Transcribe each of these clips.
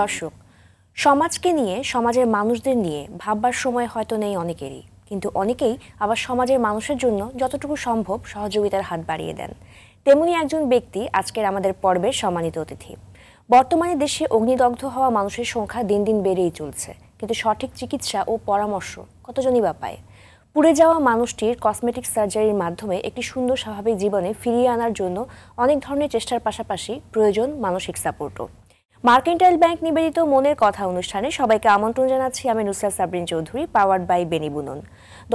দর্শক সমাজকে নিয়ে সমাজের মানুষদের নিয়ে ভাববার সময় হয়তো নেই অনেকেরই কিন্তু অনেকেই আবার সমাজের মানুষের জন্য যতটুকু সম্ভব সহযোগিতার হাত বাড়িয়ে দেন তেমনি একজন ব্যক্তি আজকের আমাদের পর্বের সম্মানিত অতিথি বর্তমানে দেশে অগ্নিদগ্ধ হওয়া মানুষের সংখ্যা দিন দিন বেড়েই চলছে কিন্তু সঠিক চিকিৎসা ও পরামর্শ কতজনই বা পায় পুড়ে যাওয়া মানুষটির কসমেটিক সার্জারির মাধ্যমে একটি সুন্দর স্বাভাবিক জীবনে ফিরিয়ে আনার জন্য অনেক ধরনের চেষ্টার পাশাপাশি প্রয়োজন মানসিক সাপোর্টও মার্কেন্টাইল ব্যাংক নিবেদিত মনের কথা অনুষ্ঠানে সবাইকে আমন্ত্রণ জানাচ্ছি আমি নুসরাত সাবরিন চৌধুরী পাওয়ার্ড বাই বেনিবুনন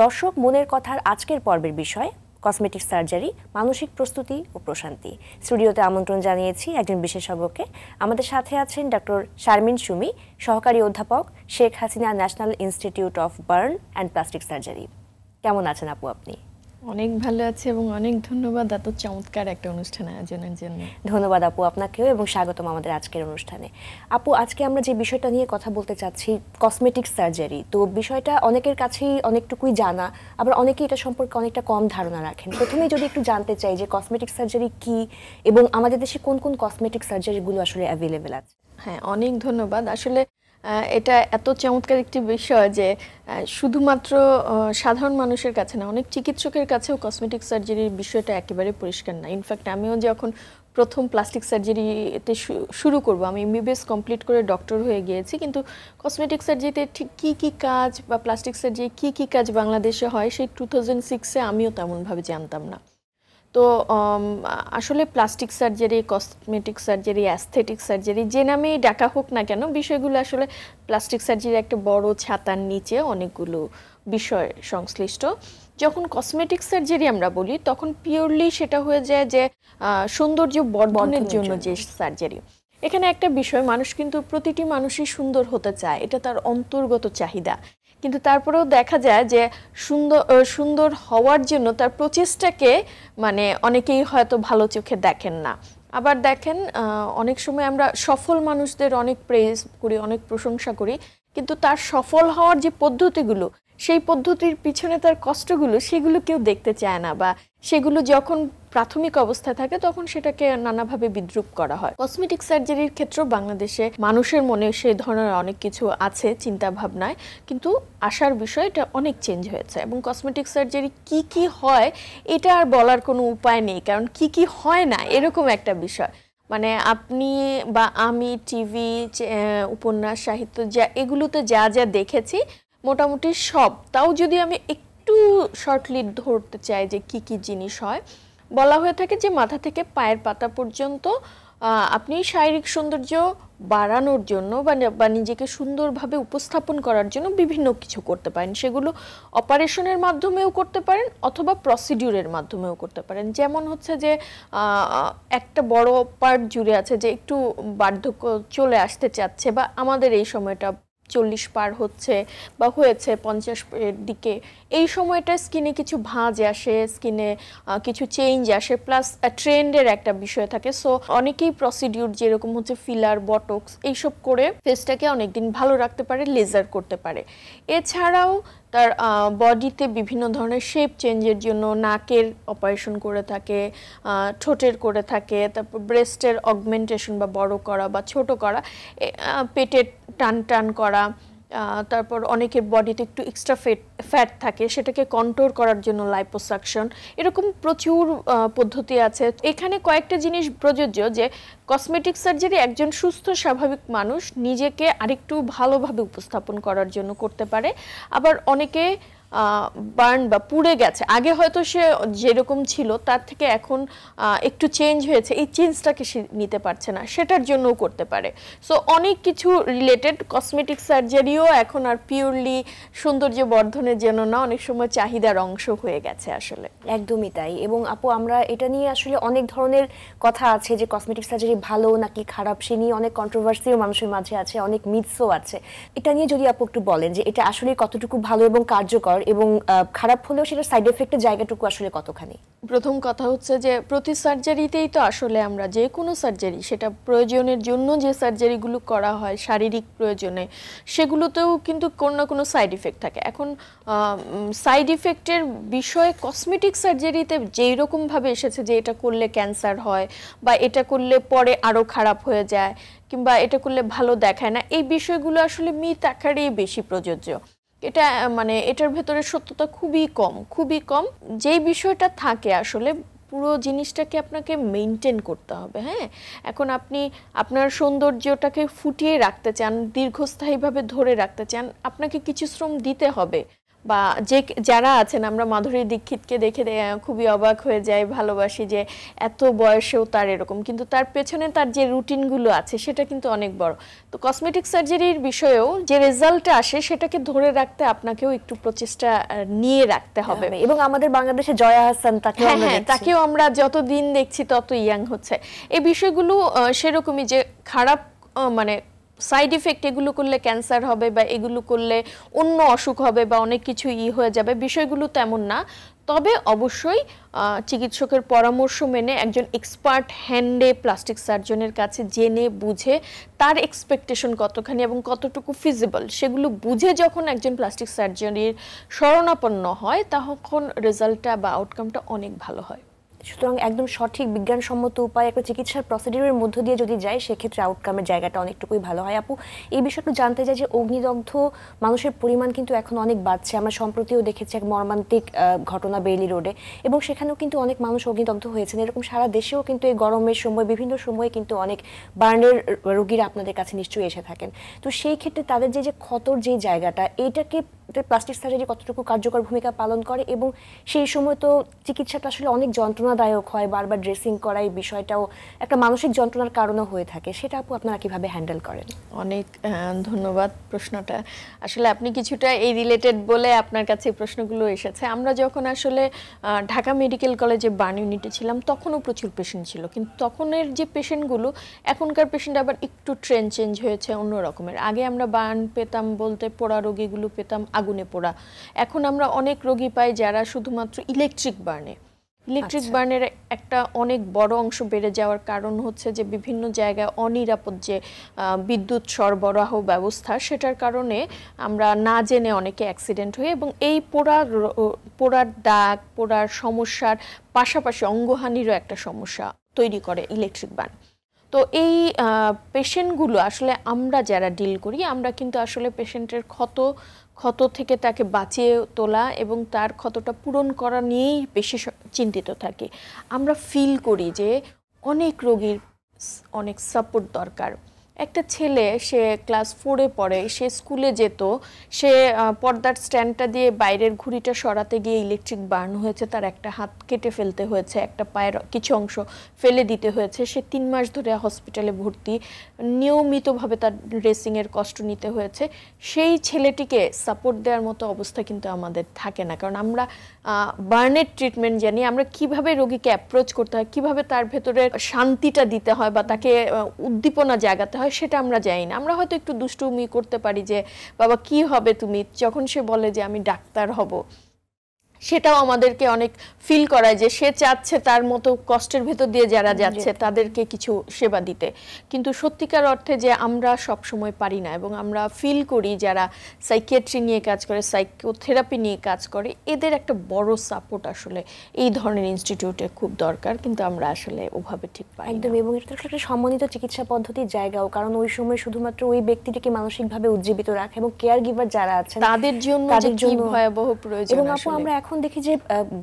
দর্শক মনের কথার আজকের পর্বের বিষয় কসমেটিক সার্জারি মানসিক প্রস্তুতি ও প্রশান্তি স্টুডিওতে আমন্ত্রণ জানিয়েছি একজন বিশেষজ্ঞকে আমাদের সাথে আছেন ডক্টর শারমিন সুমি সহকারী অধ্যাপক Sheikh Hasina national institute of burn and plastic surgery কেমন আছেন আপু আপনি অনেক ভালো আছে এবং অনেক ধন্যবাদ এত চমৎকার একটা অনুষ্ঠান আয়োজনের জন্য ধন্যবাদ আপু আপনাকেও এবং স্বাগতম আমাদের আজকের অনুষ্ঠানে আপু আজকে আমরা যে বিষয়টা নিয়ে কথা বলতে চাচ্ছি কসমেটিক সার্জারি তো বিষয়টা অনেকের কাছেই অনেকটুকুই জানা আবার অনেকেই এটা সম্পর্কে অনেকটা কম ধারণা রাখেন প্রথমেই যদি একটু জানতে চাই যে কসমেটিক সার্জারি কি এবং আমাদের দেশে কোন কোন কসমেটিক সার্জারিগুলো আসলে অ্যাভেলেবেল আছে হ্যাঁ অনেক ধন্যবাদ আসলে এটা এত চমৎকার একটি বিষয় যে শুধুমাত্র সাধারণ মানুষের কাছে না অনেক চিকিৎসকের কাছেও কসমেটিক সার্জারির বিষয়টা একেবারে পরিষ্কার না ইনফ্যাক্ট আমিও যখন প্রথম প্লাস্টিক সার্জারিতে শুরু করব আমি এমবিবিএস কমপ্লিট করে ডক্টর হয়ে গিয়েছি কিন্তু কসমেটিক সার্জারিতে ঠিক কী কী কাজ বা প্লাস্টিক সার্জারি কী কী কাজ বাংলাদেশে হয় সেই টু থাউজেন্ড সিক্সে আমিও তেমনভাবে জানতাম না তো আসলে plastic surgery cosmetic surgery aesthetic surgery যে নামেই ডাকা হোক না কেন বিষয়গুলো আসলে প্লাস্টিক সার্জারি একটা বড় ছাতার নিচে অনেকগুলো বিষয় সংশ্লিষ্ট যখন কসমেটিক সার্জারি আমরা বলি তখন পিওরলি সেটা হয়ে যায় যে সৌন্দর্য বর্ধনের জন্য যে সার্জারি এখানে একটা বিষয় মানুষ কিন্তু প্রতিটি মানুষই সুন্দর হতে চায় এটা তার অন্তর্গত চাহিদা কিন্তু তারপরেও দেখা যায় যে সুন্দর সুন্দর হওয়ার জন্য তার প্রচেষ্টাকে মানে অনেকেই হয়তো ভালো চোখে দেখেন না আবার দেখেন অনেক সময় আমরা সফল মানুষদের অনেক প্রেস করি অনেক প্রশংসা করি কিন্তু তার সফল হওয়ার যে পদ্ধতিগুলো সেই পদ্ধতির পিছনে তার কষ্টগুলো সেগুলো কেউ দেখতে চায় না বা সেগুলো যখন প্রাথমিক অবস্থায় থাকে তখন সেটাকে নানাভাবে বিদ্রুপ করা হয় কসমেটিক সার্জারির ক্ষেত্রে বাংলাদেশে মানুষের মনে সেই ধরনের অনেক কিছু আছে চিন্তা ভাবনায় কিন্তু আসার বিষয় এটা অনেক চেঞ্জ হয়েছে এবং কসমেটিক সার্জারি কি কি হয় এটা আর বলার কোনো উপায় নেই কারণ কি কি হয় না এরকম একটা বিষয় মানে আপনি বা আমি টিভি উপন্যাস সাহিত্য যা এগুলোতে যা যা দেখেছি মোটামুটি সব তাও যদি আমি একটু শর্টলি ধরতে চাই যে কি কি জিনিস হয় বলা হয়ে থাকে যে মাথা থেকে পায়ের পাতা পর্যন্ত আপনি শারীরিক সৌন্দর্য বাড়ানোর জন্য বা নিজেকে সুন্দরভাবে উপস্থাপন করার জন্য বিভিন্ন কিছু করতে পারেন সেগুলো অপারেশনের মাধ্যমেও করতে পারেন অথবা প্রসিডিউরের মাধ্যমেও করতে পারেন যেমন হচ্ছে যে একটা বড় পার্ট জুড়ে আছে যে একটু বার্ধক্য চলে আসতে চাচ্ছে বা আমাদের এই সময়টা চল্লিশ পার হচ্ছে বা হয়েছে পঞ্চাশ এর দিকে এই সময়টা স্কিনে কিছু ভাঁজ আসে স্কিনে কিছু চেঞ্জ আসে প্লাস ট্রেন্ডের একটা বিষয় থাকে সো অনেকেই প্রসিডিউর যেরকম হচ্ছে ফিলার বটক্স এইসব করে ফেসটাকে অনেকদিন ভালো রাখতে পারে লেজার করতে পারে এছাড়াও তার বডিতে বিভিন্ন ধরনের শেপ চেঞ্জের জন্য নাকের অপারেশন করে থাকে ঠোঁটের করে থাকে তারপর ব্রেস্টের অগমেন্টেশন বা বড় করা বা ছোট করা পেটের টান টান করা তারপর অনেকের বডিতে একটু এক্সট্রা ফ্যাট ফ্যাট থাকে সেটাকে কন্ট্রোল করার জন্য লাইপোসাকশন এরকম প্রচুর পদ্ধতি আছে এখানে কয়েকটা জিনিস প্রযোজ্য যে কসমেটিক সার্জারি একজন সুস্থ স্বাভাবিক মানুষ নিজেকে আরেকটু ভালোভাবে উপস্থাপন করার জন্য করতে পারে আবার অনেকে বার্ন বা পুড়ে গেছে আগে হয়তো সে যেরকম ছিল তার থেকে এখন একটু চেঞ্জ হয়েছে এই চেঞ্জটাকে সে নিতে পারছে না সেটার জন্যও করতে পারে সো অনেক কিছু রিলেটেড কসমেটিক সার্জারিও এখন আর পিওরলি সৌন্দর্য বর্ধনের জন্য না অনেক সময় চাহিদার অংশ হয়ে গেছে আসলে একদমই তাই এবং আপু আমরা এটা নিয়ে আসলে অনেক ধরনের কথা আছে যে কসমেটিক সার্জারি ভালো নাকি খারাপ সে নিয়ে অনেক কন্ট্রোভার্সিও মানুষের মাঝে আছে অনেক মিথসও আছে এটা নিয়ে যদি আপু একটু বলেন যে এটা আসলে কতটুকু ভালো এবং কার্যকর এবং খারাপ হলেও সেটা সাইড এফেক্টের জায়গাটুকু আসলে কতখানি প্রথম কথা হচ্ছে যে প্রতি সার্জারিতেই তো আসলে আমরা যে কোনো সার্জারি সেটা প্রয়োজনের জন্য যে সার্জারিগুলো করা হয় শারীরিক প্রয়োজনে সেগুলোতেও কিন্তু কোনো না কোনো সাইড ইফেক্ট থাকে এখন সাইড ইফেক্টের বিষয়ে কসমেটিক সার্জারিতে যেই রকমভাবে এসেছে যে এটা করলে ক্যান্সার হয় বা এটা করলে পরে আরও খারাপ হয়ে যায় কিংবা এটা করলে ভালো দেখায় না এই বিষয়গুলো আসলে মিথ আকারেই বেশি প্রযোজ্য এটা মানে এটার ভেতরে সত্যতা খুবই কম খুবই কম যেই বিষয়টা থাকে আসলে পুরো জিনিসটাকে আপনাকে মেনটেন করতে হবে হ্যাঁ এখন আপনি আপনার সৌন্দর্যটাকে ফুটিয়ে রাখতে চান দীর্ঘস্থায়ীভাবে ধরে রাখতে চান আপনাকে কিছু শ্রম দিতে হবে বা যে যারা আছেন আমরা মাধুরী দীক্ষিতকে দেখে খুবই অবাক হয়ে যাই ভালোবাসি যে এত বয়সেও তার এরকম কিন্তু তার পেছনে তার যে রুটিনগুলো আছে সেটা কিন্তু অনেক বড় তো কসমেটিক সার্জারির বিষয়েও যে রেজাল্টটা আসে সেটাকে ধরে রাখতে আপনাকেও একটু প্রচেষ্টা নিয়ে রাখতে হবে হ্যাঁ, এবং আমাদের বাংলাদেশে জয়া হাসান তাকে হ্যাঁ, হ্যাঁ, তাকেও আমরা যত দিন দেখছি তত ইয়াং হচ্ছে এই বিষয়গুলো সেরকমই যে খারাপ মানে সাইড ইফেক্ট এগুলো করলে ক্যান্সার হবে বা এগুলো করলে অন্য অসুখ হবে বা অনেক কিছু ই হয়ে যাবে বিষয়গুলো তেমন না তবে অবশ্যই চিকিৎসকের পরামর্শ মেনে একজন এক্সপার্ট হ্যান্ডে প্লাস্টিক সার্জনের কাছে জেনে বুঝে তার এক্সপেকটেশন কতখানি এবং কতটুকু ফিজিবল সেগুলো বুঝে যখন একজন প্লাস্টিক সার্জনের শরণাপন্ন হয় তখন রেজাল্টটা বা আউটকামটা অনেক ভালো হয় সুতরাং একদম সঠিক বিজ্ঞানসম্মত উপায় একটা চিকিৎসার প্রসিডিউরের মধ্য দিয়ে যদি যায় সেক্ষেত্রে আউটকামের জায়গাটা অনেকটুকুই ভালো হয় আপু এই বিষয়টা জানতে চাই যে অগ্নিদগ্ধ মানুষের পরিমাণ কিন্তু এখন অনেক বাড়ছে আমরা সম্প্রতিও দেখেছি এক মর্মান্তিক ঘটনা বেইলি রোডে এবং সেখানেও কিন্তু অনেক মানুষ অগ্নিদগ্ধ হয়েছেন এরকম সারা দেশেও কিন্তু এই গরমের সময় বিভিন্ন সময়ে কিন্তু অনেক বার্নের রোগীরা আপনাদের কাছে নিশ্চয়ই এসে থাকেন তো সেই ক্ষেত্রে তাদের যে যে ক্ষতর যে জায়গাটা এটাকে প্লাস্টিক সার্জারি কতটুকু কার্যকর ভূমিকা পালন করে এবং সেই সময় তো চিকিৎসাটা আসলে অনেক যন্ত্রণাদায়ক হয় বারবার ড্রেসিং করা এই বিষয়টাও একটা মানসিক যন্ত্রণার কারণও হয়ে থাকে সেটা আপু আপনারা কিভাবে হ্যান্ডেল করেন অনেক ধন্যবাদ প্রশ্নটা আসলে আপনি কিছুটা এই রিলেটেড বলে আপনার কাছে প্রশ্নগুলো এসেছে আমরা যখন আসলে ঢাকা মেডিকেল কলেজে বার্ন ইউনিটে ছিলাম তখনও প্রচুর পেশেন্ট ছিল কিন্তু তখনের যে পেশেন্টগুলো এখনকার পেশেন্ট আবার একটু ট্রেন চেঞ্জ হয়েছে অন্য রকমের আগে আমরা বার্ন পেতাম বলতে পোড়া রোগীগুলো পেতাম আগুনে পোড়া এখন আমরা অনেক রোগী পাই যারা শুধুমাত্র ইলেকট্রিক বার্নে ইলেকট্রিক বার্নের একটা অনেক বড় অংশ বেড়ে যাওয়ার কারণ হচ্ছে যে বিভিন্ন জায়গায় অনিরাপদ যে বিদ্যুৎ সরবরাহ ব্যবস্থা সেটার কারণে আমরা না জেনে অনেকে অ্যাক্সিডেন্ট হয়ে এবং এই পোড়ার পোড়ার দাগ পোড়ার সমস্যার পাশাপাশি অঙ্গহানিরও একটা সমস্যা তৈরি করে ইলেকট্রিক বার্ন তো এই পেশেন্টগুলো আসলে আমরা যারা ডিল করি আমরা কিন্তু আসলে পেশেন্টের ক্ষত ক্ষত থেকে তাকে বাঁচিয়ে তোলা এবং তার ক্ষতটা পূরণ করা নিয়েই বেশি চিন্তিত থাকি আমরা ফিল করি যে অনেক রোগীর অনেক সাপোর্ট দরকার একটা ছেলে সে ক্লাস ফোরে পড়ে সে স্কুলে যেত সে পর্দার স্ট্যান্ডটা দিয়ে বাইরের ঘুড়িটা সরাতে গিয়ে ইলেকট্রিক বার্ন হয়েছে তার একটা হাত কেটে ফেলতে হয়েছে একটা পায়ের কিছু অংশ ফেলে দিতে হয়েছে সে তিন মাস ধরে হসপিটালে ভর্তি নিয়মিতভাবে তার ড্রেসিংয়ের কষ্ট নিতে হয়েছে সেই ছেলেটিকে সাপোর্ট দেওয়ার মতো অবস্থা কিন্তু আমাদের থাকে না কারণ আমরা বার্নের ট্রিটমেন্ট জানি আমরা কিভাবে রোগীকে অ্যাপ্রোচ করতে হয় কীভাবে তার ভেতরে শান্তিটা দিতে হয় বা তাকে উদ্দীপনা জাগাতে হয় সেটা আমরা যাই না আমরা হয়তো একটু দুষ্টুমি করতে পারি যে বাবা কি হবে তুমি যখন সে বলে যে আমি ডাক্তার হব সেটাও আমাদেরকে অনেক ফিল করায় যে সে চাচ্ছে তার মতো কষ্টের ভেতর দিয়ে যারা যাচ্ছে তাদেরকে কিছু সেবা দিতে কিন্তু সত্যিকার অর্থে যে আমরা সব সময় পারি না এবং আমরা ফিল করি যারা সাইকিয়াট্রি নিয়ে কাজ করে সাইকোথেরাপি নিয়ে কাজ করে এদের একটা বড় সাপোর্ট আসলে এই ধরনের ইনস্টিটিউটে খুব দরকার কিন্তু আমরা আসলে ওভাবে ঠিক পাই একদম এবং এটা একটা সম্মানিত চিকিৎসা পদ্ধতির জায়গাও কারণ ওই সময় শুধুমাত্র ওই ব্যক্তিটিকে মানসিকভাবে উজ্জীবিত রাখে এবং কেয়ার গিভার যারা আছেন তাদের জন্য তাদের জন্য ভয়াবহ প্রয়োজন এবং আপু আমরা এখন এখন দেখি যে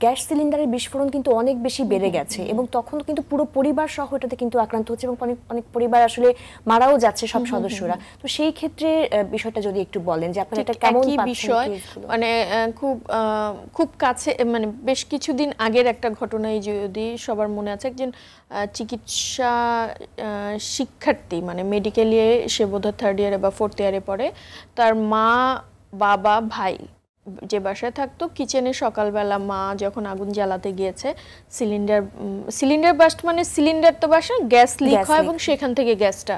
গ্যাস সিলিন্ডারের বিস্ফোরণ কিন্তু অনেক বেশি বেড়ে গেছে এবং তখন কিন্তু পুরো পরিবার সহ এটাতে কিন্তু আক্রান্ত হচ্ছে এবং অনেক অনেক পরিবার আসলে মারাও যাচ্ছে সব সদস্যরা তো সেই ক্ষেত্রে বিষয়টা যদি একটু বলেন যে আপনারা এটা কেমন বিষয় মানে খুব খুব কাছে মানে বেশ কিছুদিন আগের একটা ঘটনাই যদি সবার মনে আছে একজন চিকিৎসা শিক্ষার্থী মানে মেডিকেলে সে বোধহয় থার্ড ইয়ারে বা ফোর্থ ইয়ারে পড়ে তার মা বাবা ভাই যে বাসায় থাকতো কিচেনে সকালবেলা মা যখন আগুন জ্বালাতে গিয়েছে সিলিন্ডার সিলিন্ডার বাস্ট মানে সিলিন্ডার তো বাসায় গ্যাস লিক হয় এবং সেখান থেকে গ্যাসটা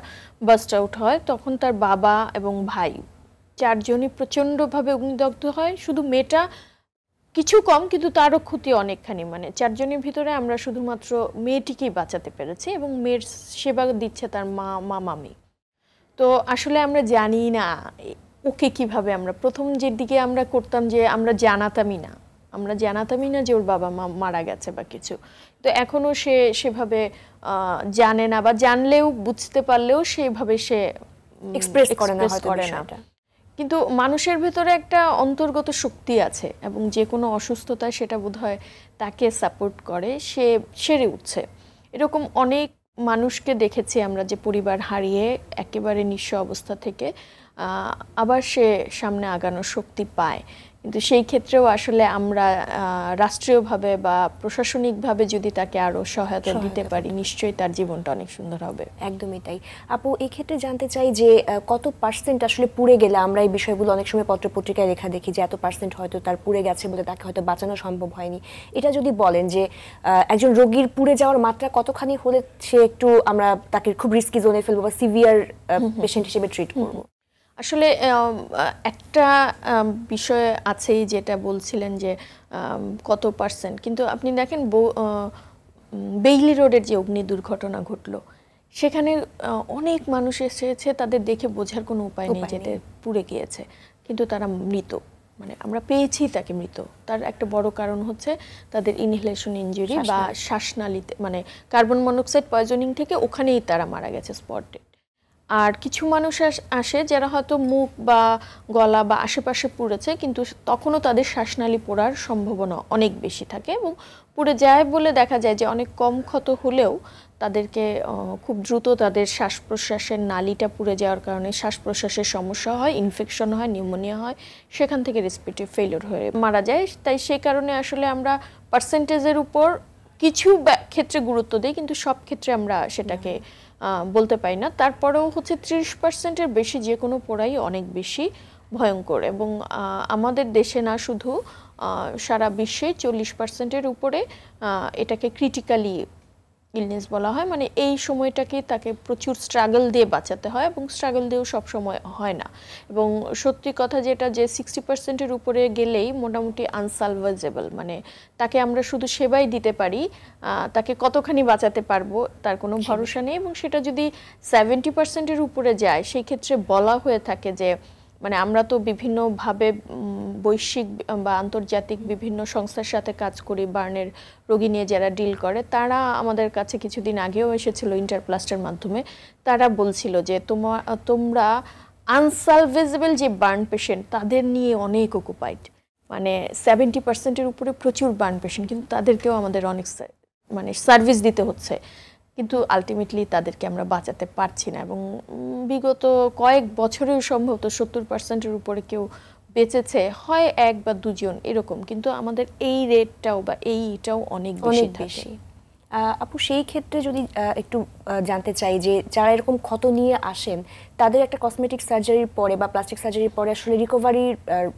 বাস্ট আউট হয় তখন তার বাবা এবং ভাই চারজনই প্রচণ্ডভাবে অগ্নিদগ্ধ হয় শুধু মেয়েটা কিছু কম কিন্তু তারও ক্ষতি অনেকখানি মানে চারজনের ভিতরে আমরা শুধুমাত্র মেয়েটিকেই বাঁচাতে পেরেছি এবং মেয়ের সেবা দিচ্ছে তার মা মামামি তো আসলে আমরা জানি না ওকে কিভাবে আমরা প্রথম দিকে আমরা করতাম যে আমরা জানাতামই না আমরা জানাতামই না যে ওর বাবা মা মারা গেছে বা কিছু তো এখনও সে সেভাবে জানে না বা জানলেও বুঝতে পারলেও সেভাবে সে এক্সপ্রেস করে না করে না কিন্তু মানুষের ভেতরে একটা অন্তর্গত শক্তি আছে এবং যে কোনো অসুস্থতায় সেটা বোধহয় তাকে সাপোর্ট করে সে সেরে উঠছে এরকম অনেক মানুষকে দেখেছি আমরা যে পরিবার হারিয়ে একেবারে নিঃস্ব অবস্থা থেকে আবার সে সামনে আগানোর শক্তি পায় কিন্তু সেই ক্ষেত্রেও আসলে আমরা রাষ্ট্রীয়ভাবে বা প্রশাসনিকভাবে যদি তাকে আরও সহায়তা দিতে পারি নিশ্চয়ই তার জীবনটা অনেক সুন্দর হবে একদমই তাই আপু এক্ষেত্রে জানতে চাই যে কত পার্সেন্ট আসলে পুড়ে গেলে আমরা এই বিষয়গুলো অনেক সময় পত্রপত্রিকায় লেখা দেখি যে এত পার্সেন্ট হয়তো তার পুড়ে গেছে বলে তাকে হয়তো বাঁচানো সম্ভব হয়নি এটা যদি বলেন যে একজন রোগীর পুড়ে যাওয়ার মাত্রা কতখানি হলে সে একটু আমরা তাকে খুব রিস্কি জোনে ফেলবো বা সিভিয়ার পেশেন্ট হিসেবে ট্রিট করবো আসলে একটা বিষয় আছেই যেটা বলছিলেন যে কত পার্সেন্ট কিন্তু আপনি দেখেন বেইলি রোডের যে অগ্নি দুর্ঘটনা ঘটলো সেখানে অনেক মানুষ এসেছে তাদের দেখে বোঝার কোনো উপায় নেই যেতে পুড়ে গিয়েছে কিন্তু তারা মৃত মানে আমরা পেয়েছি তাকে মৃত তার একটা বড় কারণ হচ্ছে তাদের ইনহেলেশন ইঞ্জুরি বা শ্বাসনালীতে মানে কার্বন মনোক্সাইড পয়জনিং থেকে ওখানেই তারা মারা গেছে স্পটে আর কিছু মানুষ আসে যারা হয়তো মুখ বা গলা বা আশেপাশে পুড়েছে কিন্তু তখনও তাদের শ্বাসনালী পোড়ার সম্ভাবনা অনেক বেশি থাকে এবং পুড়ে যায় বলে দেখা যায় যে অনেক কম ক্ষত হলেও তাদেরকে খুব দ্রুত তাদের শ্বাস প্রশ্বাসের নালিটা পুড়ে যাওয়ার কারণে শ্বাস প্রশ্বাসের সমস্যা হয় ইনফেকশন হয় নিউমোনিয়া হয় সেখান থেকে রেসপিটি ফেলিওর হয়ে মারা যায় তাই সেই কারণে আসলে আমরা পার্সেন্টেজের উপর কিছু ক্ষেত্রে গুরুত্ব দিই কিন্তু সব ক্ষেত্রে আমরা সেটাকে বলতে পারি না তারপরেও হচ্ছে ত্রিশ পার্সেন্টের বেশি যে কোনো পড়াই অনেক বেশি ভয়ঙ্কর এবং আমাদের দেশে না শুধু সারা বিশ্বে চল্লিশ পার্সেন্টের উপরে এটাকে ক্রিটিক্যালি ইলনেস বলা হয় মানে এই সময়টাকে তাকে প্রচুর স্ট্রাগল দিয়ে বাঁচাতে হয় এবং স্ট্রাগল দিয়েও সব সময় হয় না এবং সত্যি কথা যেটা যে সিক্সটি পার্সেন্টের উপরে গেলেই মোটামুটি আনসালভেজেবল মানে তাকে আমরা শুধু সেবাই দিতে পারি তাকে কতখানি বাঁচাতে পারবো তার কোনো ভরসা নেই এবং সেটা যদি সেভেন্টি পার্সেন্টের উপরে যায় সেই ক্ষেত্রে বলা হয়ে থাকে যে মানে আমরা তো বিভিন্নভাবে বৈশ্বিক বা আন্তর্জাতিক বিভিন্ন সংস্থার সাথে কাজ করি বার্নের রোগী নিয়ে যারা ডিল করে তারা আমাদের কাছে কিছুদিন আগেও এসেছিল ইন্টারপ্লাস্টের মাধ্যমে তারা বলছিল যে তোমা তোমরা আনসালভেজেবল যে বার্ন পেশেন্ট তাদের নিয়ে অনেক অকুপাইড মানে সেভেন্টি পার্সেন্টের উপরে প্রচুর বার্ন পেশেন্ট কিন্তু তাদেরকেও আমাদের অনেক মানে সার্ভিস দিতে হচ্ছে কিন্তু আলটিমেটলি তাদেরকে আমরা বাঁচাতে পারছি না এবং বিগত কয়েক বছরেও সম্ভবত সত্তর পার্সেন্টের উপরে কেউ বেঁচেছে হয় এক বা দুজন এরকম কিন্তু আমাদের এই রেটটাও বা এইটাও অনেক বেশি বেশি আপু সেই ক্ষেত্রে যদি একটু জানতে চাই যে যারা এরকম ক্ষত নিয়ে আসেন তাদের একটা কসমেটিক সার্জারির পরে বা প্লাস্টিক সার্জারির পরে আসলে রিকভারির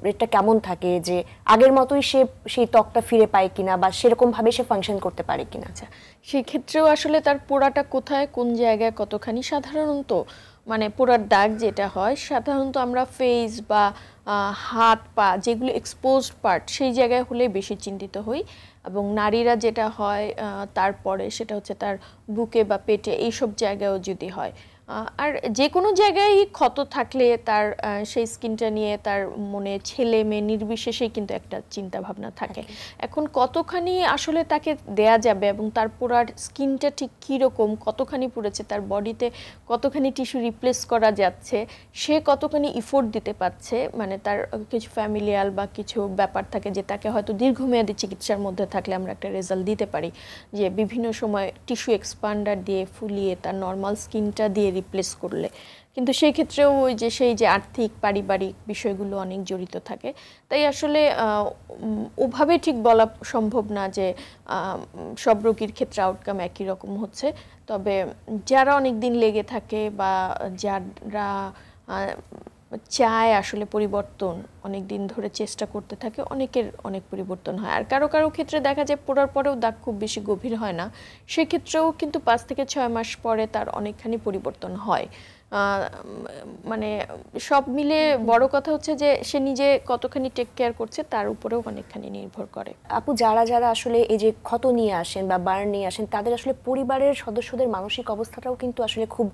রেটটা কেমন থাকে যে আগের মতোই সে সেই ত্বকটা ফিরে পায় কিনা বা সেরকমভাবে সে ফাংশন করতে পারে কিনা আচ্ছা সেক্ষেত্রেও আসলে তার পোড়াটা কোথায় কোন জায়গায় কতখানি সাধারণত মানে পোড়ার দাগ যেটা হয় সাধারণত আমরা ফেস বা হাত পা যেগুলো এক্সপোজড পার্ট সেই জায়গায় হলে বেশি চিন্তিত হই এবং নারীরা যেটা হয় তারপরে সেটা হচ্ছে তার বুকে বা পেটে এইসব জায়গায়ও যদি হয় আর যে কোনো জায়গায় ক্ষত থাকলে তার সেই স্কিনটা নিয়ে তার মনে ছেলে মেয়ে নির্বিশেষেই কিন্তু একটা চিন্তা ভাবনা থাকে এখন কতখানি আসলে তাকে দেয়া যাবে এবং তার পোড়ার স্কিনটা ঠিক কীরকম কতখানি পুড়েছে তার বডিতে কতখানি টিস্যু রিপ্লেস করা যাচ্ছে সে কতখানি ইফোর্ট দিতে পারছে মানে তার কিছু ফ্যামিলিয়াল বা কিছু ব্যাপার থাকে যে তাকে হয়তো দীর্ঘমেয়াদী চিকিৎসার মধ্যে থাকলে আমরা একটা রেজাল্ট দিতে পারি যে বিভিন্ন সময় টিস্যু এক্সপান্ডার দিয়ে ফুলিয়ে তার নর্মাল স্কিনটা দিয়ে রিপ্লেস করলে কিন্তু সেই ক্ষেত্রেও ওই যে সেই যে আর্থিক পারিবারিক বিষয়গুলো অনেক জড়িত থাকে তাই আসলে ওভাবে ঠিক বলা সম্ভব না যে সব রোগীর ক্ষেত্রে আউটকাম একই রকম হচ্ছে তবে যারা অনেক দিন লেগে থাকে বা যারা চায় আসলে পরিবর্তন অনেক দিন ধরে চেষ্টা করতে থাকে অনেকের অনেক পরিবর্তন হয় আর কারো কারো ক্ষেত্রে দেখা যায় পড়ার পরেও দাগ খুব বেশি গভীর হয় না সেক্ষেত্রেও কিন্তু পাঁচ থেকে ছয় মাস পরে তার অনেকখানি পরিবর্তন হয় মানে সব মিলে বড় কথা হচ্ছে যে সে নিজে কতখানি টেক কেয়ার করছে তার উপরেও অনেকখানি নির্ভর করে আপু যারা যারা আসলে এই যে ক্ষত নিয়ে আসেন বা বার্ন নিয়ে আসেন তাদের আসলে পরিবারের সদস্যদের মানসিক অবস্থাটাও কিন্তু আসলে খুব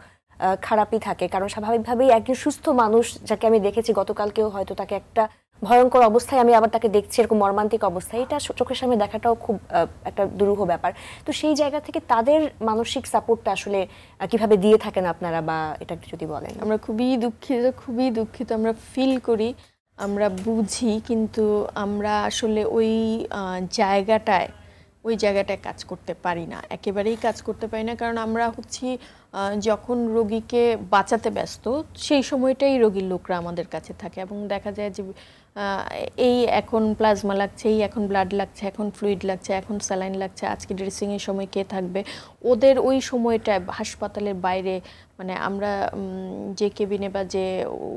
খারাপই থাকে কারণ স্বাভাবিকভাবেই একজন সুস্থ মানুষ যাকে আমি দেখেছি গতকালকেও হয়তো তাকে একটা ভয়ঙ্কর অবস্থায় আমি আবার তাকে দেখছি এরকম মর্মান্তিক অবস্থায় এটা চোখের সামনে দেখাটাও খুব একটা দুরূহ ব্যাপার তো সেই জায়গা থেকে তাদের মানসিক সাপোর্টটা আসলে কিভাবে দিয়ে থাকেন আপনারা বা এটা যদি বলেন আমরা খুবই দুঃখিত খুবই দুঃখিত আমরা ফিল করি আমরা বুঝি কিন্তু আমরা আসলে ওই জায়গাটায় ওই জায়গাটায় কাজ করতে পারি না একেবারেই কাজ করতে পারি না কারণ আমরা হচ্ছি যখন রোগীকে বাঁচাতে ব্যস্ত সেই সময়টাই রোগীর লোকরা আমাদের কাছে থাকে এবং দেখা যায় যে এই এখন প্লাজমা লাগছে এই এখন ব্লাড লাগছে এখন ফ্লুইড লাগছে এখন স্যালাইন লাগছে আজকে ড্রেসিংয়ের সময় কে থাকবে ওদের ওই সময়টা হাসপাতালের বাইরে মানে আমরা যে কেবিনে বা যে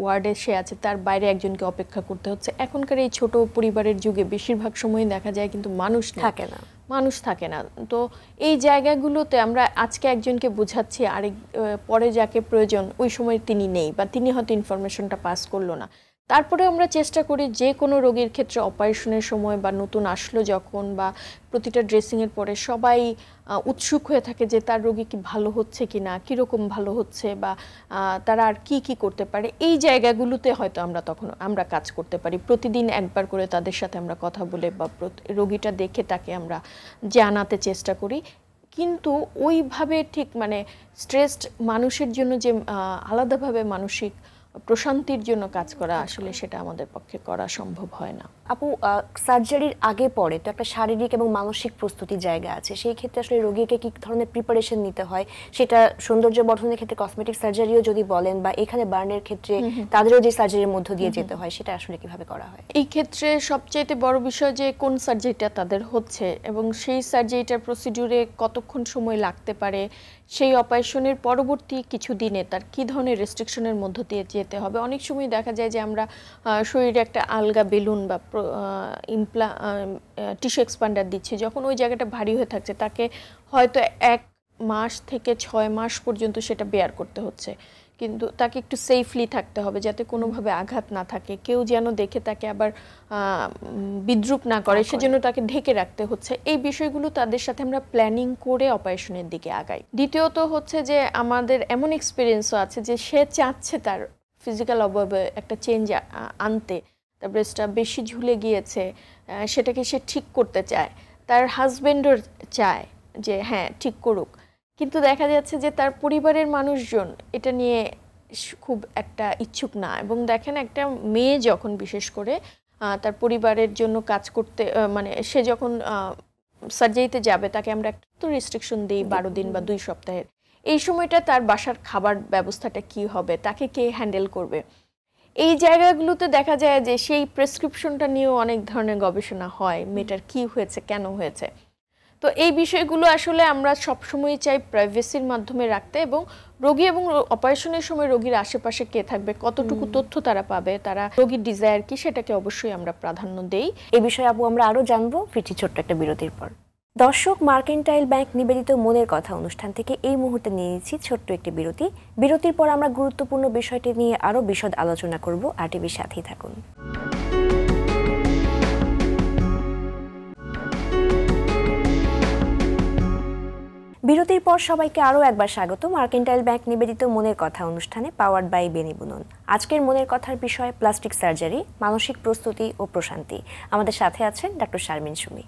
ওয়ার্ডে সে আছে তার বাইরে একজনকে অপেক্ষা করতে হচ্ছে এখনকার এই ছোট পরিবারের যুগে বেশিরভাগ সময় দেখা যায় কিন্তু মানুষ থাকে না মানুষ থাকে না তো এই জায়গাগুলোতে আমরা আজকে একজনকে বোঝাচ্ছি আরেক পরে যাকে প্রয়োজন ওই সময় তিনি নেই বা তিনি হয়তো ইনফরমেশনটা পাস করলো না তারপরে আমরা চেষ্টা করি যে কোনো রোগীর ক্ষেত্রে অপারেশনের সময় বা নতুন আসলো যখন বা প্রতিটা ড্রেসিংয়ের পরে সবাই উৎসুক হয়ে থাকে যে তার রোগী কি ভালো হচ্ছে কি না কীরকম ভালো হচ্ছে বা তারা আর কি কি করতে পারে এই জায়গাগুলোতে হয়তো আমরা তখন আমরা কাজ করতে পারি প্রতিদিন একবার করে তাদের সাথে আমরা কথা বলে বা রোগীটা দেখে তাকে আমরা জানাতে চেষ্টা করি কিন্তু ওইভাবে ঠিক মানে স্ট্রেসড মানুষের জন্য যে আলাদাভাবে মানসিক প্রশান্তির জন্য কাজ করা আসলে সেটা আমাদের পক্ষে করা সম্ভব হয় না আপু সার্জারির আগে পরে তো একটা শারীরিক এবং মানসিক প্রস্তুতি জায়গা আছে সেই ক্ষেত্রে আসলে রোগীকে কি ধরনের প্রিপারেশন নিতে হয় সেটা সৌন্দর্য বর্ধনের ক্ষেত্রে কসমেটিক সার্জারিও যদি বলেন বা এখানে বার্নের ক্ষেত্রে তাদেরও যে সার্জারির মধ্য দিয়ে যেতে হয় সেটা আসলে কিভাবে করা হয় এই ক্ষেত্রে সবচেয়ে বড় বিষয় যে কোন সার্জারিটা তাদের হচ্ছে এবং সেই সার্জারিটার প্রসিডিউরে কতক্ষণ সময় লাগতে পারে সেই অপারেশনের পরবর্তী কিছু দিনে তার কি ধরনের রেস্ট্রিকশনের মধ্য দিয়ে যেতে হবে অনেক সময় দেখা যায় যে আমরা শরীরে একটা আলগা বেলুন বা ইমপ্লা টিস্যু এক্সপান্ডার দিচ্ছি যখন ওই জায়গাটা ভারী হয়ে থাকছে তাকে হয়তো এক মাস থেকে ছয় মাস পর্যন্ত সেটা বেয়ার করতে হচ্ছে কিন্তু তাকে একটু সেফলি থাকতে হবে যাতে কোনোভাবে আঘাত না থাকে কেউ যেন দেখে তাকে আবার বিদ্রুপ না করে সেজন্য তাকে ঢেকে রাখতে হচ্ছে এই বিষয়গুলো তাদের সাথে আমরা প্ল্যানিং করে অপারেশনের দিকে আগাই দ্বিতীয়ত হচ্ছে যে আমাদের এমন এক্সপিরিয়েন্সও আছে যে সে চাচ্ছে তার ফিজিক্যাল অভাবে একটা চেঞ্জ আনতে তার ব্রেস্টটা বেশি ঝুলে গিয়েছে সেটাকে সে ঠিক করতে চায় তার হাজব্যান্ডও চায় যে হ্যাঁ ঠিক করুক কিন্তু দেখা যাচ্ছে যে তার পরিবারের মানুষজন এটা নিয়ে খুব একটা ইচ্ছুক না এবং দেখেন একটা মেয়ে যখন বিশেষ করে তার পরিবারের জন্য কাজ করতে মানে সে যখন সার্জারিতে যাবে তাকে আমরা একটা তো রেস্ট্রিকশন দিই বারো দিন বা দুই সপ্তাহের এই সময়টা তার বাসার খাবার ব্যবস্থাটা কি হবে তাকে কে হ্যান্ডেল করবে এই জায়গাগুলোতে দেখা যায় যে সেই প্রেসক্রিপশনটা নিয়েও অনেক ধরনের গবেষণা হয় মেয়েটার কি হয়েছে কেন হয়েছে তো এই বিষয়গুলো আসলে আমরা সবসময় চাই প্রাইভেসির মাধ্যমে রাখতে এবং রোগী এবং অপারেশনের সময় রোগীর আশেপাশে কে থাকবে কতটুকু তথ্য তারা পাবে তারা রোগীর ডিজায়ার কি সেটাকে অবশ্যই আমরা প্রাধান্য দেই এ বিষয়ে আপু আমরা আরও জানবো ফিটি ছোট্ট একটা বিরতির পর দর্শক মার্কেন্টাইল ব্যাংক নিবেদিত মনের কথা অনুষ্ঠান থেকে এই মুহূর্তে নিয়ে নিচ্ছি ছোট্ট একটি বিরতি বিরতির পর আমরা গুরুত্বপূর্ণ বিষয়টি নিয়ে আরও বিশদ আলোচনা করব আরটিভির সাথেই থাকুন বিরতির পর সবাইকে আরও একবার স্বাগত মার্কেন্টাইল ব্যাংক নিবেদিত মনের কথা অনুষ্ঠানে পাওয়ার্ড বাই বুনন আজকের মনের কথার বিষয় প্লাস্টিক সার্জারি মানসিক প্রস্তুতি ও প্রশান্তি আমাদের সাথে আছেন ডক্টর শারমিন সুমি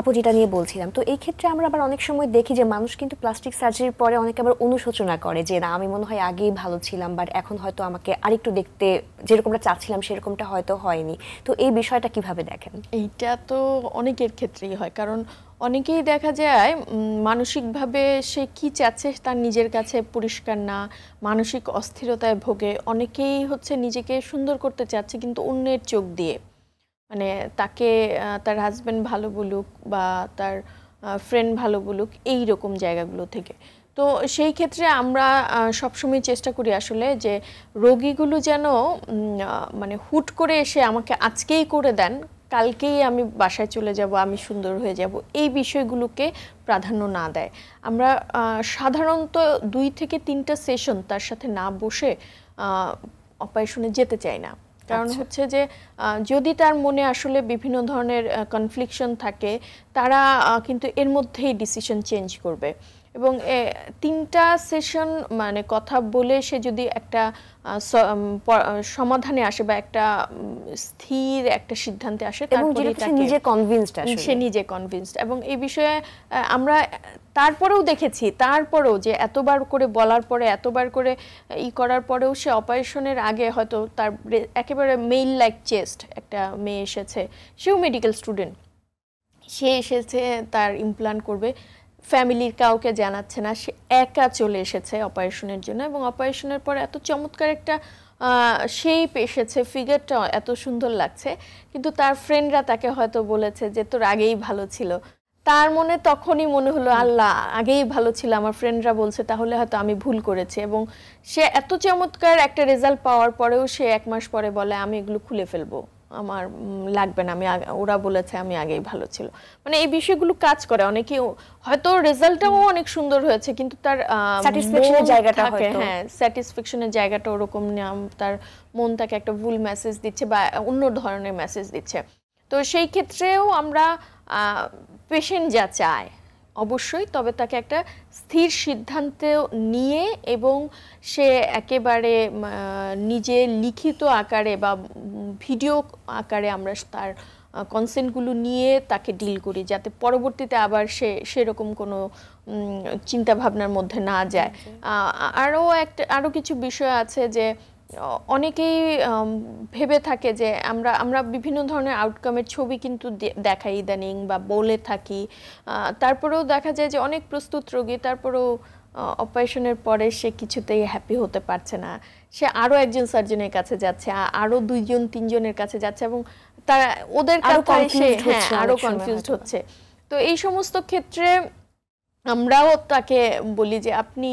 আপু যেটা নিয়ে বলছিলাম তো এই ক্ষেত্রে আমরা আবার অনেক সময় দেখি যে মানুষ কিন্তু প্লাস্টিক সার্জারির পরে অনেকে আবার অনুশোচনা করে যে না আমি মনে হয় আগেই ভালো ছিলাম বাট এখন হয়তো আমাকে আরেকটু দেখতে যেরকমটা চাচ্ছিলাম সেরকমটা হয়তো হয়নি তো এই বিষয়টা কিভাবে দেখেন এইটা তো অনেকের ক্ষেত্রেই হয় কারণ অনেকেই দেখা যায় মানসিকভাবে সে কি চাচ্ছে তার নিজের কাছে পরিষ্কার না মানসিক অস্থিরতায় ভোগে অনেকেই হচ্ছে নিজেকে সুন্দর করতে চাচ্ছে কিন্তু অন্যের চোখ দিয়ে মানে তাকে তার হাজব্যান্ড ভালো বলুক বা তার ফ্রেন্ড ভালো বলুক এই রকম জায়গাগুলো থেকে তো সেই ক্ষেত্রে আমরা সবসময় চেষ্টা করি আসলে যে রোগীগুলো যেন মানে হুট করে এসে আমাকে আজকেই করে দেন কালকেই আমি বাসায় চলে যাব আমি সুন্দর হয়ে যাব এই বিষয়গুলোকে প্রাধান্য না দেয় আমরা সাধারণত দুই থেকে তিনটা সেশন তার সাথে না বসে অপারেশনে যেতে চাই না কারণ আচ্ছা। হচ্ছে যে যদি তার মনে আসলে বিভিন্ন ধরনের কনফ্লিকশন থাকে তারা কিন্তু এর মধ্যেই ডিসিশন চেঞ্জ করবে এবং তিনটা সেশন মানে কথা বলে সে যদি একটা সমাধানে আসে বা একটা স্থির একটা সিদ্ধান্তে আসে নিজে কনভিনসড সে নিজে কনভিনসড এবং এই বিষয়ে আমরা তারপরেও দেখেছি তারপরেও যে এতবার করে বলার পরে এতবার করে ই করার পরেও সে অপারেশনের আগে হয়তো তার একেবারে মেইল লাইক চেস্ট একটা মেয়ে এসেছে সেও মেডিকেল স্টুডেন্ট সে এসেছে তার ইমপ্লান্ট করবে ফ্যামিলির কাউকে জানাচ্ছে না সে একা চলে এসেছে অপারেশনের জন্য এবং অপারেশনের পর এত চমৎকার একটা শেপ এসেছে ফিগারটা এত সুন্দর লাগছে কিন্তু তার ফ্রেন্ডরা তাকে হয়তো বলেছে যে তোর আগেই ভালো ছিল তার মনে তখনই মনে হলো আল্লাহ আগেই ভালো ছিল আমার ফ্রেন্ডরা বলছে তাহলে হয়তো আমি ভুল করেছি এবং সে এত চমৎকার একটা রেজাল্ট পাওয়ার পরেও সে এক মাস পরে বলে আমি এগুলো খুলে ফেলবো আমার লাগবে না আমি ওরা বলেছে আমি আগেই ভালো ছিল মানে এই বিষয়গুলো কাজ করে অনেকে হয়তো রেজাল্টটাও অনেক সুন্দর হয়েছে কিন্তু তার স্যাটিসফ্যাকশনের জায়গাটা হয়তো হ্যাঁ স্যাটিসফ্যাকশনের জায়গাটা ওরকম নাম তার মন তাকে একটা ভুল মেসেজ দিচ্ছে বা অন্য ধরনের মেসেজ দিচ্ছে তো সেই ক্ষেত্রেও আমরা পেশেন্ট যা চায় অবশ্যই তবে তাকে একটা স্থির সিদ্ধান্ত নিয়ে এবং সে একেবারে নিজে লিখিত আকারে বা ভিডিও আকারে আমরা তার কনসেন্টগুলো নিয়ে তাকে ডিল করি যাতে পরবর্তীতে আবার সে সেরকম কোনো চিন্তাভাবনার মধ্যে না যায় আচ্ছা। আরও একটা আরও কিছু বিষয় আছে যে অনেকেই ভেবে থাকে যে আমরা আমরা বিভিন্ন ধরনের আউটকামের ছবি কিন্তু দেখাই ইদানিং বা বলে থাকি তারপরেও দেখা যায় যে অনেক প্রস্তুত রোগী তারপরেও অপারেশনের পরে সে কিছুতেই হ্যাপি হতে পারছে না সে আরও একজন সার্জনের কাছে যাচ্ছে আরও দুইজন তিনজনের কাছে যাচ্ছে এবং তারা ওদের কাছে সে হ্যাঁ আরও কনফিউজড হচ্ছে তো এই সমস্ত ক্ষেত্রে আমরাও তাকে বলি যে আপনি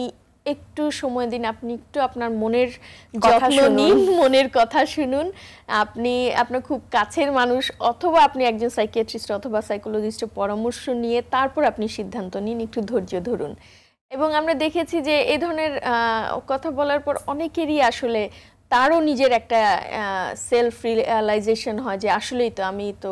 একটু সময় দিন আপনি একটু আপনার মনের যত্ন নিন মনের কথা শুনুন আপনি আপনার খুব কাছের মানুষ অথবা আপনি একজন সাইকিয়াট্রিস্ট অথবা সাইকোলজিস্টের পরামর্শ নিয়ে তারপর আপনি সিদ্ধান্ত নিন একটু ধৈর্য ধরুন এবং আমরা দেখেছি যে এই ধরনের কথা বলার পর অনেকেরই আসলে তারও নিজের একটা সেলফ রিয়েলাইজেশন হয় যে আসলেই তো আমি তো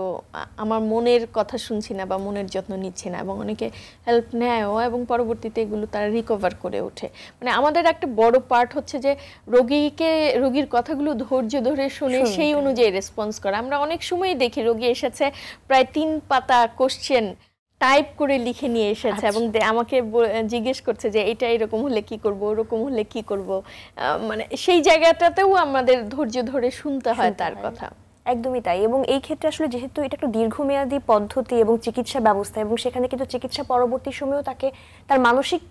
আমার মনের কথা শুনছি না বা মনের যত্ন নিচ্ছি না এবং অনেকে হেল্প নেয়ও এবং পরবর্তীতে এগুলো তারা রিকভার করে ওঠে মানে আমাদের একটা বড় পার্ট হচ্ছে যে রোগীকে রোগীর কথাগুলো ধৈর্য ধরে শুনে সেই অনুযায়ী রেসপন্স করা আমরা অনেক সময়ই দেখি রোগী এসেছে প্রায় তিন পাতা কোশ্চেন টাইপ করে লিখে নিয়ে এসেছে আচ্ছা। এবং আমাকে জিজ্ঞেস করছে যে এটা এরকম হলে কি করব ওরকম হলে কি করব মানে সেই জায়গাটাতেও আমাদের ধৈর্য ধরে শুনতে হয় তার কথা একদমই তাই এবং এই ক্ষেত্রে আসলে যেহেতু এটা একটা দীর্ঘমেয়াদী পদ্ধতি এবং চিকিৎসা ব্যবস্থা এবং সেখানে কিন্তু চিকিৎসা পরবর্তী সময়েও তাকে তার মানসিক